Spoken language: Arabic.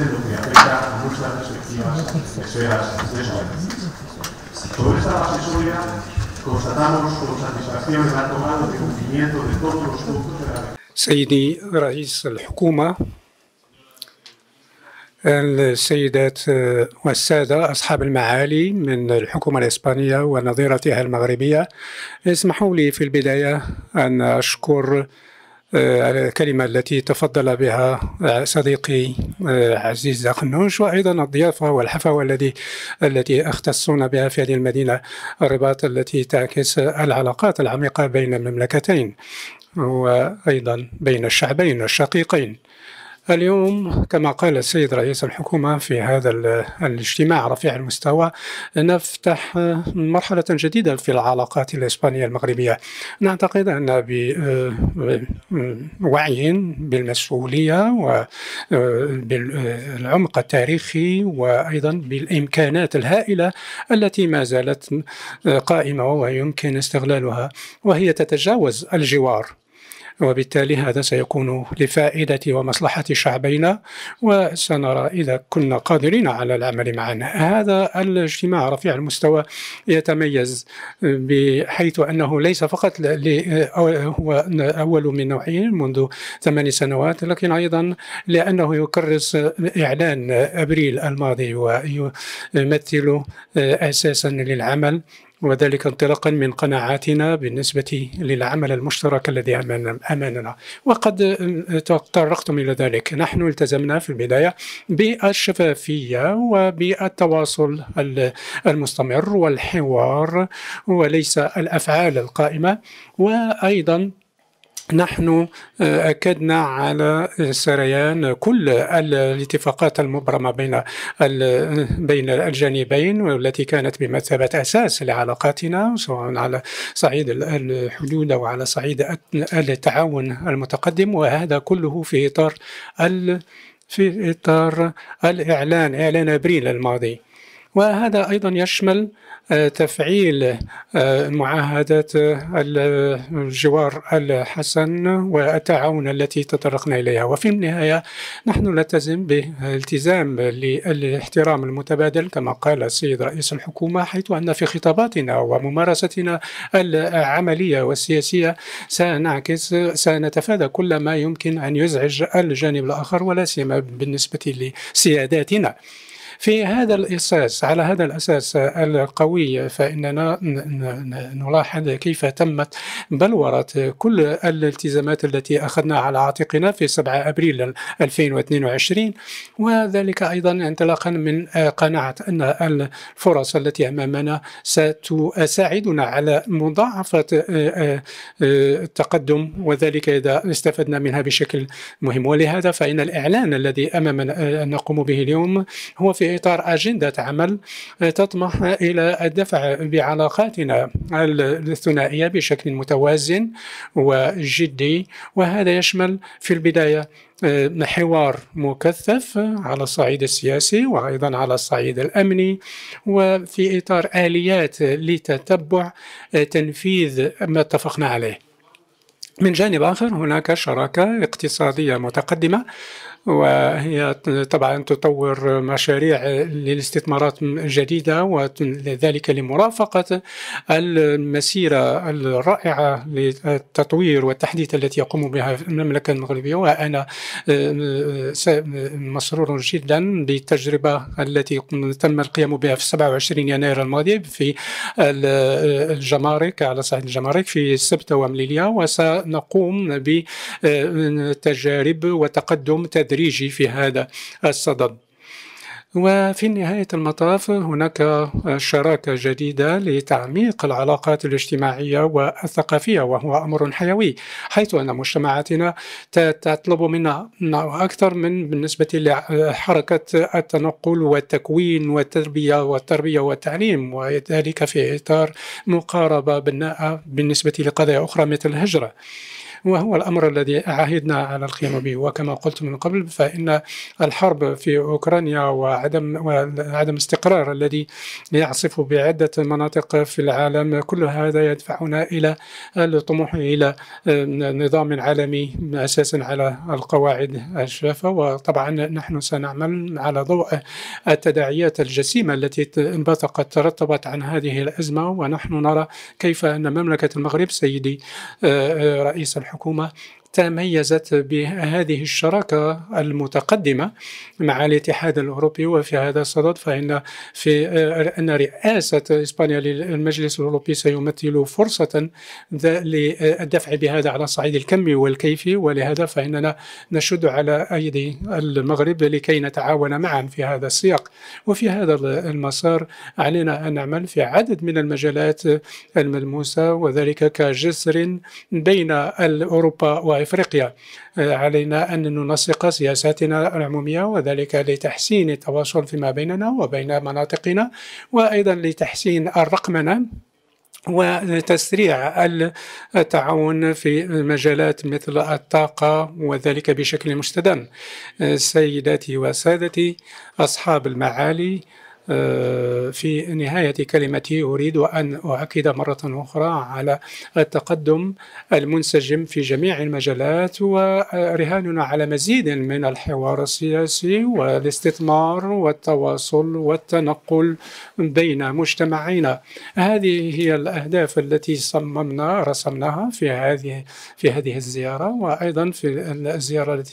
Sobre esta base sólida, constatamos con satisfacción la toma de cumplimiento de todos los puntos de la ley. سيدي رئيس الحكومة السيدات والسادة أصحاب المعالي من الحكومة الإسبانية ونظيرتها المغربية اسمحوا لي في البداية أن أشكر آه، الكلمة التي تفضل بها آه، صديقي آه، عزيز زخنوش وأيضا الضيافة والحفاوة الذي التي اختصون بها في هذه المدينة الرباط التي تعكس العلاقات العميقة بين المملكتين وأيضا بين الشعبين الشقيقين اليوم كما قال السيد رئيس الحكومة في هذا الاجتماع رفيع المستوى نفتح مرحلة جديدة في العلاقات الإسبانية المغربية نعتقد أن بوعي بالمسؤولية وبالعمق التاريخي وأيضا بالإمكانات الهائلة التي ما زالت قائمة ويمكن استغلالها وهي تتجاوز الجوار وبالتالي هذا سيكون لفائدة ومصلحة شعبينا وسنرى إذا كنا قادرين على العمل معا هذا الاجتماع رفيع المستوى يتميز بحيث أنه ليس فقط هو أول من نوعه منذ ثمان سنوات لكن أيضا لأنه يكرس إعلان أبريل الماضي ويمثل أساسا للعمل وذلك انطلاقا من قناعاتنا بالنسبة للعمل المشترك الذي أمامنا وقد تطرقتم إلى ذلك نحن التزمنا في البداية بالشفافية وبالتواصل المستمر والحوار وليس الأفعال القائمة وأيضا نحن آه، اكدنا على آه، سريان كل الاتفاقات المبرمه بين بين الجانبين والتي كانت بمثابه اساس لعلاقاتنا سواء على صعيد الحدود او على صعيد التعاون المتقدم وهذا كله في اطار في اطار الاعلان اعلان ابريل الماضي. وهذا أيضا يشمل آه، تفعيل آه، معاهدة آه، الجوار الحسن والتعاون التي تطرقنا إليها وفي النهاية نحن نلتزم بالتزام للاحترام المتبادل كما قال السيد رئيس الحكومة حيث أن في خطاباتنا وممارستنا العملية والسياسية سنعكس سنتفادى كل ما يمكن أن يزعج الجانب الآخر ولا سيما بالنسبة لسياداتنا في هذا الاساس على هذا الاساس القوي فاننا نلاحظ كيف تمت بلوره كل الالتزامات التي اخذناها على عاتقنا في 7 ابريل 2022 وذلك ايضا انطلاقا من قناعه ان الفرص التي امامنا ستساعدنا على مضاعفه آه، آه، التقدم وذلك اذا استفدنا منها بشكل مهم ولهذا فان الاعلان الذي امامنا آه، نقوم به اليوم هو في في إطار أجندة عمل آه، تطمح إلى الدفع بعلاقاتنا الثنائية بشكل متوازن وجدي وهذا يشمل في البداية آه، حوار مكثف على الصعيد السياسي وايضا على الصعيد الامني وفي اطار اليات لتتبع آه، تنفيذ ما اتفقنا عليه من جانب آخر هناك شراكة اقتصادية متقدمة وهي طبعا تطور مشاريع للاستثمارات الجديدة وذلك لمرافقة المسيرة الرائعة للتطوير والتحديث التي يقوم بها المملكة المغربية وأنا آه، مسرور جدا بالتجربة التي تم القيام بها في 27 يناير الماضي في آه، الجمارك على صعيد الجمارك في سبتة ومليليا وسنقوم بتجارب وتقدم تدريب تدريجي في هذا الصدد وفي نهاية المطاف هناك شراكة جديدة لتعميق العلاقات الاجتماعية والثقافية وهو أمر حيوي حيث أن مجتمعاتنا تطلب منا أكثر من بالنسبة لحركة التنقل والتكوين والتربية والتربية والتعليم وذلك في إطار مقاربة بناءة بالنسبة لقضايا أخرى مثل الهجرة. وهو الأمر الذي عهدنا على القيام به وكما قلت من قبل فإن الحرب في أوكرانيا وعدم وعدم استقرار الذي يعصف بعدة مناطق في العالم كل هذا يدفعنا إلى الطموح إلى نظام عالمي أساسا على القواعد الشافة وطبعا نحن سنعمل على ضوء التداعيات الجسيمة التي انبثقت ترتبت عن هذه الأزمة ونحن نرى كيف أن مملكة المغرب سيدي آه، آه، رئيس الحكومة alguma تميزت بهذه الشراكة المتقدمة مع الاتحاد الأوروبي وفي هذا الصدد فإن في أن رئاسة إسبانيا للمجلس الأوروبي سيمثل فرصة للدفع بهذا على الصعيد الكمي والكيفي ولهذا فإننا نشد على أيدي المغرب لكي نتعاون معا في هذا السياق وفي هذا المسار علينا أن نعمل في عدد من المجالات الملموسة وذلك كجسر بين أوروبا افريقيا آه، علينا ان ننسق سياساتنا العموميه وذلك لتحسين التواصل فيما بيننا وبين مناطقنا وايضا لتحسين الرقمنه وتسريع التعاون في مجالات مثل الطاقة وذلك بشكل مستدام آه، سيداتي وسادتي أصحاب المعالي آه، في نهاية كلمتي أريد أن أؤكد مرة أخرى على التقدم المنسجم في جميع المجالات ورهاننا على مزيد من الحوار السياسي والاستثمار والتواصل والتنقل بين مجتمعينا هذه هي الأهداف التي صممنا رسمناها في هذه في هذه الزيارة وأيضا في الزيارة التي